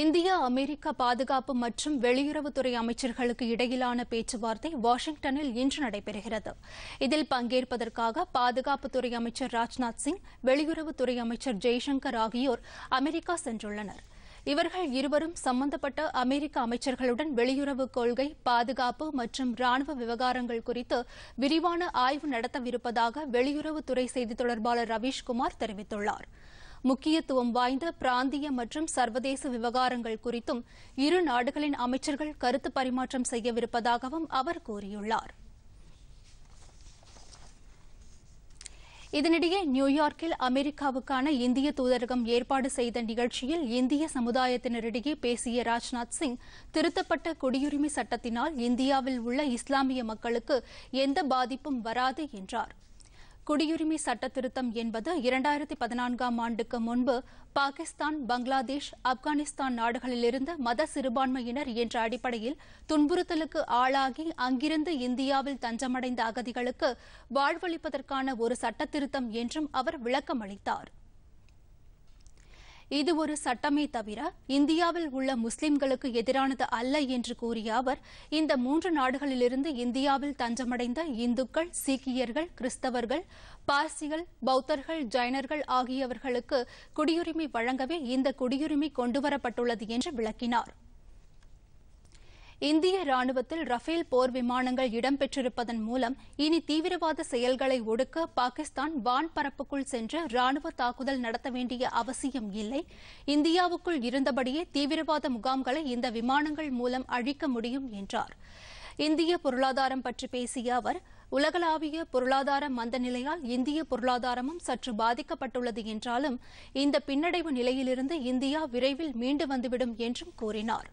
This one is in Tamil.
இந்தியா அமெரிக்கா பாதுகாப்பு மற்றும் வெளியுறவுத்துறை அமைச்சர்களுக்கு இடையிலான பேச்சுவார்த்தை வாஷிங்டனில் இன்று நடைபெறுகிறது இதில் பங்கேற்பதற்காக பாதுகாப்புத்துறை அமைச்சர் ராஜ்நாத் சிங் வெளியுறவுத்துறை அமைச்சர் ஜெய்சங்கர் ஆகியோர் அமெரிக்கா சென்றுள்ளனர் இவர்கள் இருவரும் சம்பந்தப்பட்ட அமெரிக்க அமைச்சர்களுடன் வெளியுறவு கொள்கை பாதுகாப்பு மற்றும் ராணுவ விவகாரங்கள் குறித்து விரிவான ஆய்வு நடத்தவிருப்பதாக வெளியுறவுத்துறை செய்தி தொடர்பாளர் ரவீஷ்குமார் தெரிவித்துள்ளாா் முக்கியத்துவம் வாய்ந்த பிராந்திய மற்றும் சர்வதேச விவகாரங்கள் குறித்தும் இரு நாடுகளின் அமைச்சர்கள் கருத்து பரிமாற்றம் செய்யவிருப்பதாகவும் அவர் கூறியுள்ளார் இதனிடையே நியூயார்க்கில் அமெரிக்காவுக்கான இந்திய தூதரகம் ஏற்பாடு செய்த நிகழ்ச்சியில் இந்திய சமுதாயத்தினரிடையே பேசிய ராஜ்நாத் சிங் திருத்தப்பட்ட குடியுரிமை சட்டத்தினால் இந்தியாவில் உள்ள இஸ்லாமிய மக்களுக்கு எந்த பாதிப்பும் வராது என்றாா் குடியுரிமை சட்ட திருத்தம் என்பது இரண்டாயிரத்தி பதினான்காம் ஆண்டுக்கு முன்பு பாகிஸ்தான் பங்களாதேஷ் ஆப்கானிஸ்தான் நாடுகளிலிருந்து மத சிறுபான்மையினர் என்ற அடிப்படையில் துன்புறுத்தலுக்கு ஆளாகி அங்கிருந்து இந்தியாவில் தஞ்சமடைந்த அகதிகளுக்கு வாழ்வளிப்பதற்கான ஒரு சட்ட திருத்தம் என்றும் அவர் விளக்கமளித்தாா் இது ஒரு சட்டமே தவிர இந்தியாவில் உள்ள முஸ்லிம்களுக்கு எதிரானது அல்ல என்று கூறிய அவர் இந்த மூன்று நாடுகளிலிருந்து இந்தியாவில் தஞ்சமடைந்த இந்துக்கள் சீக்கியர்கள் கிறிஸ்தவர்கள் பார்சிகள் பௌத்தர்கள் ஜைனர்கள் ஆகியவர்களுக்கு குடியுரிமை வழங்கவே இந்த குடியுரிமை கொண்டுவரப்பட்டுள்ளது என்று விளக்கினாா் இந்திய ராணுவத்தில் ரஃபேல் போர் விமானங்கள் இடம்பெற்றிருப்பதன் மூலம் இனி தீவிரவாத செயல்களை ஒடுக்க பாகிஸ்தான் வான்பரப்புக்குள் சென்று ராணுவ தாக்குதல் நடத்த வேண்டிய அவசியம் இல்லை இந்தியாவுக்குள் இருந்தபடியே தீவிரவாத முகாம்களை இந்த விமானங்கள் மூலம் அழிக்க முடியும் என்றார் இந்திய பொருளாதாரம் பற்றி பேசிய அவர் உலகளாவிய பொருளாதார மந்த நிலையால் இந்திய பொருளாதாரமும் சற்று பாதிக்கப்பட்டுள்ளது என்றாலும் இந்த பின்னடைவு நிலையிலிருந்து இந்தியா விரைவில் மீண்டு வந்துவிடும் என்றும் கூறினாா்